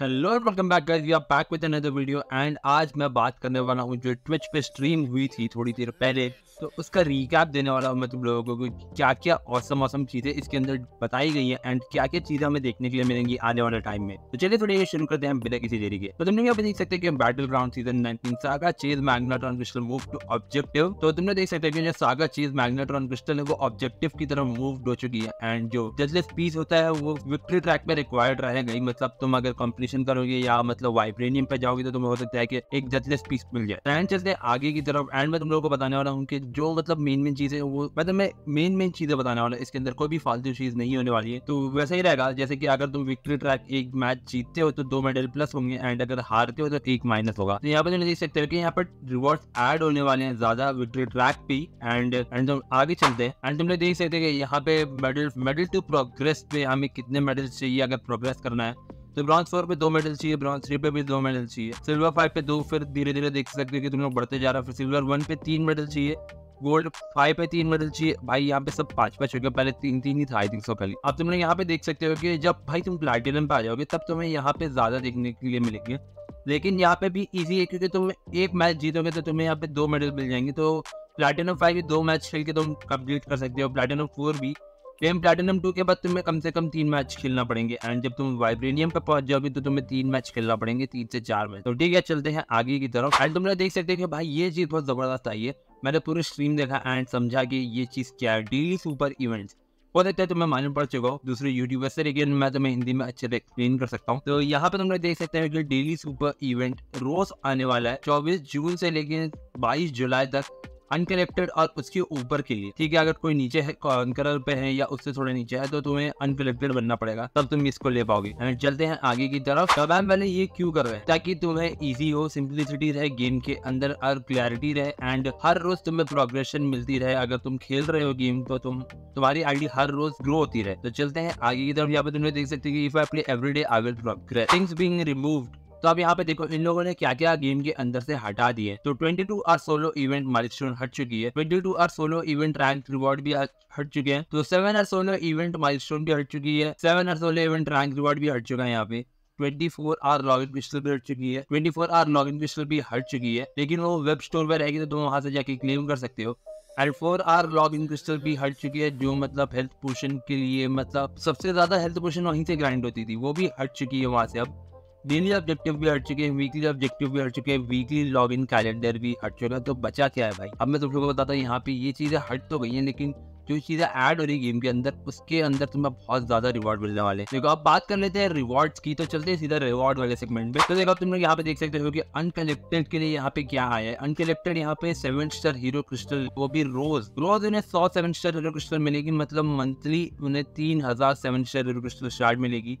Hello welcome back guys we are back with another video and आज मैं बात करने वाला हूँ जो ट्विच पे स्ट्रीम हुई थी थोड़ी देर पहले तो उसका रिकैप देने वाला हूँ मैं तुम लोगों को क्या क्या औसम औसम चीज़ें इसके अंदर बताई गई हैं एंड क्या क्या चीज़ें हमें देखने के लिए मिलेंगी आने वाले टाइम में तो चलिए थोड़ी शुरू करते हैं बिना किसी देरी के तो तुमने यहाँ पे देख सकते कि battleground season nineteen saga चीज Magnatron crystal move to objective तो तुमने देख सकते कि जो सागा चीज मैग्नाट्रॉन क्रिस्टल है वो ऑब्जेक्टिव की तरफ मूव हो चुकी है एंड जो जजलेस पीस होता है वो विक्ट्री ट्रैक में रिक्वायर्ड रहेगा मतलब तुम अगर कंपनी मेडिटेशन करोगे या मतलब वाइब्रेनियम पे जाओगे तो तुम्हें हो सकता है कि एक जजलेस पीस मिल जाए एंड चलते आगे की तरफ एंड मैं तुम लोगों को बताने वाला हूँ कि जो मतलब मेन मेन चीजें वो मतलब मैं मेन मेन चीजें बताने वाला इसके अंदर कोई भी फालतू चीज नहीं होने वाली है तो वैसे ही रहेगा जैसे कि अगर तुम विक्ट्री ट्रैक एक मैच जीतते हो तो दो मेडल प्लस होंगे एंड अगर हारते हो तो एक माइनस होगा तो यहाँ पर तुम देख सकते हो कि यहाँ पर रिवॉर्ड एड होने वाले हैं ज्यादा विक्ट्री ट्रैक भी एंड एंड तुम आगे चलते हैं एंड तुम लोग देख सकते हैं कि यहाँ पे मेडल मेडल टू प्रोग्रेस पे हमें कितने मेडल चाहिए अगर प्रोग्रेस करना है तो ब्रॉन्ज फोर पे दो मेडल चाहिए ब्रॉन्ज थ्री पे भी दो मेडल चाहिए सिल्वर फाइव पे दो फिर धीरे धीरे देख सकते हो कि तुम लोग बढ़ते जा रहा फिर सिल्वर वन पे तीन मेडल चाहिए गोल्ड फाइव पे तीन मेडल चाहिए भाई यहाँ पे सब पांच पांच हो गया पहले तीन तीन ही था आई थिंक सो पहले अब तुम लोग यहाँ पे देख सकते हो कि जब भाई तुम प्लाटिनम पे आ जाओगे तब तुम्हें यहाँ पे ज्यादा देखने के लिए मिलेंगे लेकिन यहाँ पे भी इजी है क्योंकि तुम एक मैच जीतोगे तो तुम्हें यहाँ पे दो मेडल मिल जाएंगे तो प्लाटिनम फाइव भी दो मैच खेल के तुम कंप्लीट कर सकते हो प्लाटिनम फोर भी फ्लेम प्लेटिनम टू के बाद तुम्हें कम से कम तीन मैच खेलना पड़ेंगे एंड जब तुम वाइब्रेनियम पे पहुंच जाओगे तो तुम्हें तीन मैच खेलना पड़ेंगे तीन से चार मैच तो ठीक है चलते हैं आगे की तरफ एंड तुम लोग देख सकते हो भाई ये चीज़ बहुत ज़बरदस्त आई है मैंने पूरी स्ट्रीम देखा एंड समझा कि ये चीज़ क्या है डेली सुपर इवेंट वो देखते हैं तुम्हें मालूम पड़ चुका हो दूसरे यूट्यूबर से लेकिन मैं तुम्हें हिंदी में अच्छे से एक्सप्लेन कर सकता हूँ तो यहाँ पे तुम लोग देख सकते हैं कि डेली सुपर इवेंट रोज आने वाला है चौबीस जून से लेकिन बाईस जुलाई तक अनकलेक्टेड और उसके ऊपर के लिए ठीक है अगर कोई नीचे है पे है या उससे थोड़े नीचे है तो तुम्हें अनकलेक्टेड बनना पड़ेगा तब तुम इसको ले पाओगे एंड चलते हैं आगे की तरफ तब हम पहले ये क्यों कर रहे हैं ताकि तुम्हें ईजी हो सिंप्लिसिटी रहे गेम के अंदर और क्लैरिटी रहे एंड हर रोज तुम्हें प्रोग्रेशन मिलती रहे अगर तुम खेल रहे हो गेम तो तुम तुम्हारी आईडी हर रोज ग्रो होती रहे तो चलते हैं आगे की तरफ यहाँ पे तुम्हें देख सकते हो if I play every day I will progress things being removed तो अब यहाँ पे देखो इन लोगों ने क्या क्या गेम के अंदर से हटा दिए तो 22 two R solo event milestone हट चुकी है 22 two R solo event rank reward भी हट चुके हैं तो seven R solo event milestone भी हट चुकी है seven R solo event rank reward भी हट चुका है यहाँ पे 24 आर इन पिस्टल भी हट चुकी है 24 आर इन पिस्टल भी हट चुकी है लेकिन वो वेब स्टोर पर रहेगी तो तुम वहां से जाके क्लेम कर सकते हो and four R log in crystal भी हट चुकी है जो मतलब हेल्थ पोषण के लिए मतलब सबसे ज्यादा हेल्थ पोषण वहीं से ग्राइंड होती थी वो भी हट चुकी है वहां से अब डेली ऑब्जेक्टिव भी हट चुके हैं वीकली ऑब्जेक्टिव भी हट चुके हैं वीकली लॉग इन कैलेंडर भी हट चुका है तो बचा क्या है भाई अब मैं तुम लोगों को बताता हूँ यहाँ पे ये चीज़ें हट तो गई हैं लेकिन जो चीज़ें ऐड हो रही गेम के अंदर उसके अंदर तुम्हें बहुत ज्यादा रिवॉर्ड मिलने वाले हैं देखो अब बात कर लेते हैं रिवॉर्ड्स की तो चलते हैं सीधा रिवॉर्ड वाले सेगमेंट में तो देखो तुम लोग यहाँ पे देख सकते हो कि अनकलेक्टेड के लिए यहाँ पे क्या आया है अनकलेक्टेड यहाँ पे सेवन स्टार हीरो क्रिस्टल वो भी रोज रोज उन्हें सौ सेवन स्टार हीरो क्रिस्टल मिलेगी मतलब मंथली उन्हें तीन हजार seven star hero crystal shard मिलेगी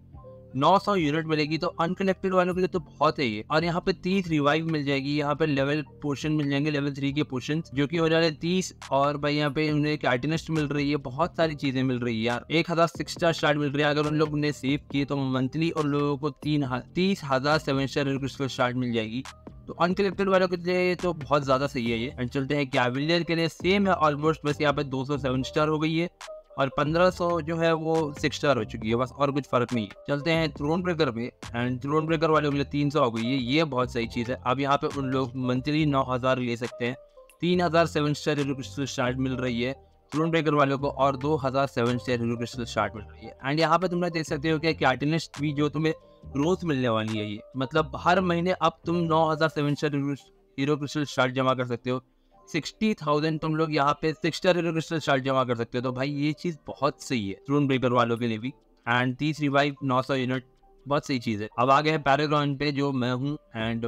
नौ सौ यूनिट मिलेगी तो अनकनेक्टेड वालों के लिए तो बहुत है ये और यहाँ पे तीस रिवाइव मिल जाएगी यहाँ पे लेवल पोर्शन मिल जाएंगे लेवल थ्री के पोर्शन जो की हो जा रहे हैं तीस और भाई यहाँ पे उन्हें कैटिनिस्ट मिल रही है बहुत सारी चीजें मिल रही है यार एक हजार सिक्स स्टार स्टार्ट मिल रही है अगर उन लोग ने सेव किए तो मंथली और लोगों को तीन तीस हजार सेवन स्टार स्टार्ट मिल जाएगी तो अनकलेक्टेड वालों के लिए तो बहुत ज्यादा सही है ये एंड चलते हैं कैविलियर के लिए सेम है ऑलमोस्ट बस यहाँ पे दो सौ सेवन स्टार हो गई है और 1500 जो है वो सिक्स स्टार हो चुकी है बस और कुछ फर्क नहीं है चलते हैं थ्रोन ब्रेकर पे एंड थ्रोन ब्रेकर वालों के लिए तीन हो गई है ये बहुत सही चीज़ है अब यहाँ पे उन लोग मंथली नौ हज़ार ले सकते हैं तीन हज़ार seven star hero crystal shard मिल रही है थ्रोन ब्रेकर वालों को और दो हज़ार seven star hero crystal shard मिल रही है एंड यहाँ पे तुमने देख सकते हो कि कैटलिस्ट भी जो तुम्हें रोज मिलने वाली है ये मतलब हर महीने अब तुम नौ हज़ार seven star hero crystal shard जमा कर सकते हो सिक्सटी थाउजेंड तुम लोग यहाँ पे सिक्स स्टार चार्ज जमा कर सकते हो तो भाई ये चीज़ बहुत सही है ट्रून ब्रेकर वालों के लिए भी एंड तीस रिवाइव नौ सौ यूनिट बहुत सही चीज़ है अब आगे है पैराग्राउंड पे जो मैं हूँ एंड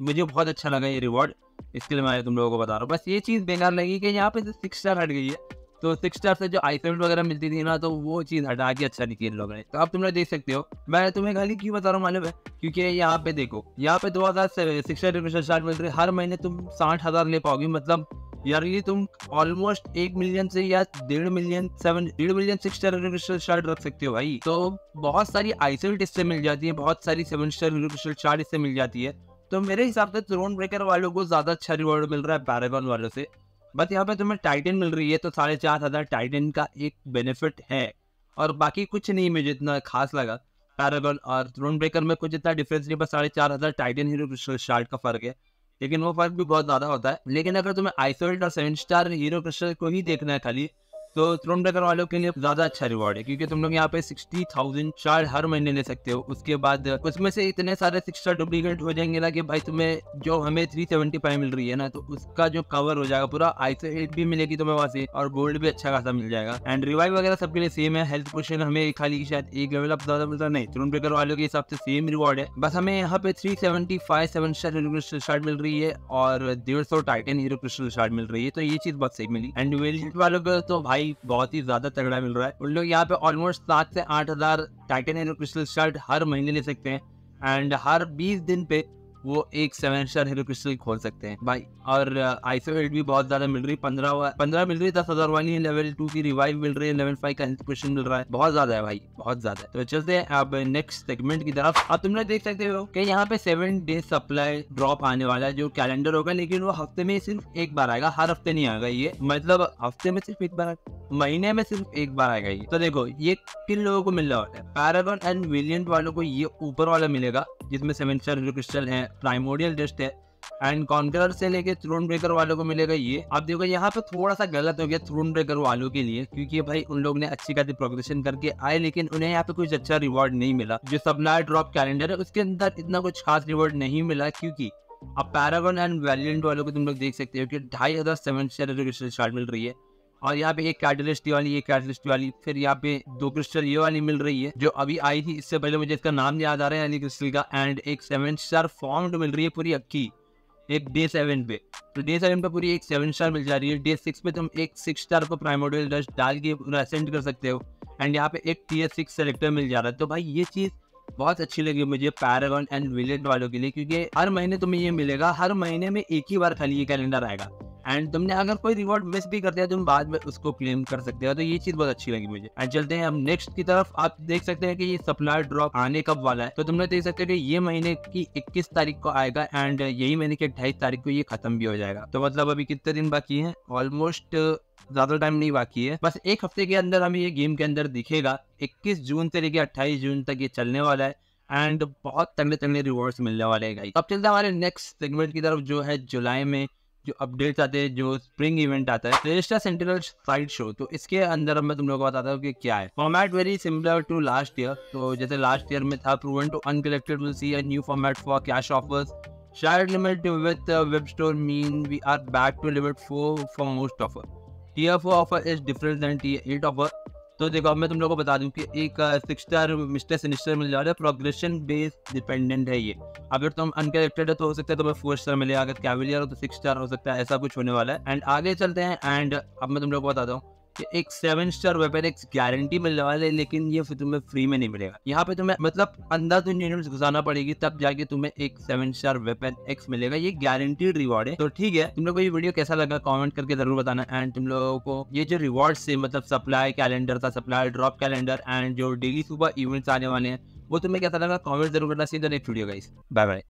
मुझे बहुत अच्छा लगा ये रिवॉर्ड इसके लिए मैं तुम लोगों को बता रहा हूँ बस ये चीज़ बेकार लगी कि यहाँ पे सिक्स स्टार हट गई है तो सिक्स स्टार से जो आई वगैरह मिलती थी ना तो वो चीज़ हटा के अच्छा निकली इन लोगों ने तो आप तुम लोग देख सकते हो मैं तुम्हें खाली क्यों बता रहा हूँ मालूम है क्योंकि यहाँ पे देखो यहाँ पे दो हज़ार सिक्स स्टार स्टार्ट मिल रही हर महीने तुम साठ हज़ार ले पाओगे मतलब ईयरली तुम ऑलमोस्ट एक मिलियन से या डेढ़ मिलियन सेवन डेढ़ मिलियन सिक्स स्टार शर्ट रख सकते हो भाई तो बहुत सारी आइसोलेट इससे मिल जाती है बहुत सारी सेवन स्टार शार्ट इससे मिल जाती है तो मेरे हिसाब से थ्रोन ब्रेकर वालों को ज़्यादा अच्छा रिवॉर्ड मिल रहा है पैरागॉन वालों से बट यहाँ पे तुम्हें टाइटन मिल रही है तो साढ़े चार हज़ार टाइटन का एक बेनिफिट है और बाकी कुछ नहीं मुझे इतना खास लगा पैरागन और थ्रोन ब्रेकर में कुछ इतना डिफरेंस नहीं बस साढ़े चार हज़ार टाइटन हीरो शार्ट का फ़र्क है लेकिन वो फ़र्क भी बहुत ज़्यादा होता है लेकिन अगर तुम्हें आइसोल्ट और सेवन स्टार हीरो क्रिस्टल को ही देखना है खाली तो थ्रोन ब्रेकर वालों के लिए ज्यादा अच्छा रिवॉर्ड है क्योंकि तुम लोग यहाँ पे सिक्सटी थाउजेंड चार्ज हर महीने ले सकते हो उसके बाद उसमें से इतने सारे सिक्सटा डुप्लीकेट हो जाएंगे ना कि भाई तुम्हें जो हमें थ्री सेवेंटी फाइव मिल रही है ना तो उसका जो कवर हो जाएगा पूरा आई से एट भी मिलेगी तुम्हें वहां से और गोल्ड भी अच्छा खासा मिल जाएगा एंड रिवाइव वगैरह सबके लिए सेम है हेल्थ पोर्शन हमें खाली शायद एक लेवल अप ज्यादा मिलता नहीं थ्रोन ब्रेकर वालों के हिसाब से सेम रिवॉर्ड है बस हमें यहाँ पे three seventy five seven star shard मिल रही है और डेढ़ सौ टाइटन हीरो क्रिस्टल शार्ट मिल रही है तो ये चीज बहुत सही मिली एंड वेलिट वालों को तो भाई भाई बहुत ही ज्यादा तगड़ा मिल रहा है उन लोग यहाँ पे ऑलमोस्ट सात से आठ हजार टाइटेनियम क्रिस्टल शर्ट हर महीने ले सकते हैं एंड हर बीस दिन पे वो एक सेवन स्टार हीरो क्रिस्टल खोल सकते हैं भाई और आईसो uh, हेल्थ भी बहुत ज्यादा मिल रही है पंद्रह पंद्रह मिल रही है दस हजार वाली है लेवल टू की रिवाइव मिल रही है लेवल फाइव का इंस्पिरेशन मिल रहा है बहुत ज्यादा है भाई बहुत ज्यादा है तो चलते हैं अब नेक्स्ट सेगमेंट की तरफ अब तुमने देख सकते हो कि यहाँ पे सेवन डे सप्लाई ड्रॉप आने वाला है जो कैलेंडर होगा लेकिन वो हफ्ते में सिर्फ एक बार आएगा हर हफ्ते नहीं आएगा ये मतलब हफ्ते में सिर्फ एक बार आएगा महीने में सिर्फ एक बार आएगा ये तो देखो ये किन लोगों को मिल रहा है पैरागन एंड वेलियंट वालों को ये ऊपर वाला मिलेगा जिसमें सेवन स्टार क्रिस्टल है प्राइमोडियल डिस्ट है एंड कॉन्टर से लेके थ्रोन ब्रेकर वालों को मिलेगा ये आप देखो यहाँ पे थोड़ा सा गलत हो गया थ्रोन ब्रेकर वालों के लिए क्योंकि भाई उन लोगों ने अच्छी खासी प्रोग्रेशन करके आए लेकिन उन्हें यहाँ पे कुछ अच्छा रिवॉर्ड नहीं मिला जो सबना ड्रॉप कैलेंडर है उसके अंदर इतना कुछ खास रिवॉर्ड नहीं मिला क्यूँकी अब पैरागन एंड वैलियंट वालों को तुम लोग देख सकते हो कि ढाई हजार सेवन स्टार्ट मिल रही है और यहाँ पे एक कैटलिस्ट वाली एक कैटलिस्ट वाली फिर यहाँ पे दो क्रिस्टल ये वाली मिल रही है जो अभी आई थी इससे पहले मुझे इसका नाम याद आ रहा है क्रिस्टल का एंड एक सेवन स्टार फॉर्म मिल रही है पूरी अक्की एक डे सेवन पे तो डे सेवन पे पूरी एक सेवन स्टार मिल जा रही है डे सिक्स पे तुम एक सिक्स स्टार को प्राइमोडियल डस्ट डाल के असेंड कर सकते हो एंड यहाँ पे एक टी एस सिक्स सेलेक्टर मिल जा रहा है तो भाई ये चीज़ बहुत अच्छी लगी मुझे पैरागॉन एंड विलेट वालों के लिए क्योंकि हर महीने तुम्हें ये मिलेगा हर महीने में एक ही बार खाली ये कैलेंडर आएगा एंड तुमने अगर कोई रिवॉर्ड मिस भी कर दिया तुम बाद में उसको क्लेम कर सकते हो तो ये चीज बहुत अच्छी लगी मुझे एंड चलते हैं हम नेक्स्ट की तरफ आप देख सकते हैं कि ये सप्लाई ड्रॉप आने कब वाला है तो तुमने देख सकते हो कि ये महीने की इक्कीस तारीख को आएगा एंड यही महीने की अट्ठाईस तारीख को ये खत्म भी हो जाएगा तो मतलब अभी कितने दिन बाकी है ऑलमोस्ट ज्यादा टाइम नहीं बाकी है बस एक हफ्ते के अंदर हमें ये गेम के अंदर दिखेगा 21 जून से लेकर 28 जून तक ये चलने वाला है एंड बहुत तंगे तंगे रिवॉर्ड्स मिलने वाले हैं गाइस अब चलते हमारे नेक्स्ट सेगमेंट की तरफ जो है जुलाई में जो अपडेट्स आते हैं जो स्प्रिंग इवेंट आता है रजिस्टर सेंट्रल साइड शो तो इसके अंदर मैं तुम लोगों को बताता हूँ कि क्या है format very similar to last year तो जैसे लास्ट ईयर में था proven to uncollected will see a new format for cash offers शायद limit with web store mean we are back to limit four for most offer offer. Tier offer is different different than eight offer तो देखो मैं तुम लोगों को बता दूं कि एक सिक्स स्टार मिस्टर सिनिस्टर मिल जा रहा है प्रोग्रेशन बेस्ड डिपेंडेंट है ये अगर तुम अनकरेक्टेड है तो हो सकता है तुम्हें फोर स्टार मिले अगर कैविलियर हो तो सिक्स स्टार हो सकता है ऐसा कुछ होने वाला है एंड आगे चलते हैं एंड अब मैं तुम लोग को बताता हूँ कि एक सेवन स्टार वेपन एक गारंटी मिलने वाले लेकिन ये फिर तुम्हें फ्री में नहीं मिलेगा यहाँ पे तुम्हें मतलब अंदर तुम यूनिट्स घुसाना पड़ेगी तब जाके तुम्हें एक सेवन स्टार वेपन एक्स मिलेगा ये गारंटीड रिवॉर्ड है तो ठीक है तुम लोग को ये वीडियो कैसा लगा कमेंट करके जरूर बताना एंड तुम लोगों को ये जो रिवॉर्ड है मतलब सप्लाई कैलेंडर था सप्लाई ड्रॉप कैलेंडर एंड जो डेली सुबह इवेंट्स आने वाले हैं वो तुम्हें कैसा लगा कमेंट जरूर करना सीधे next video guys bye bye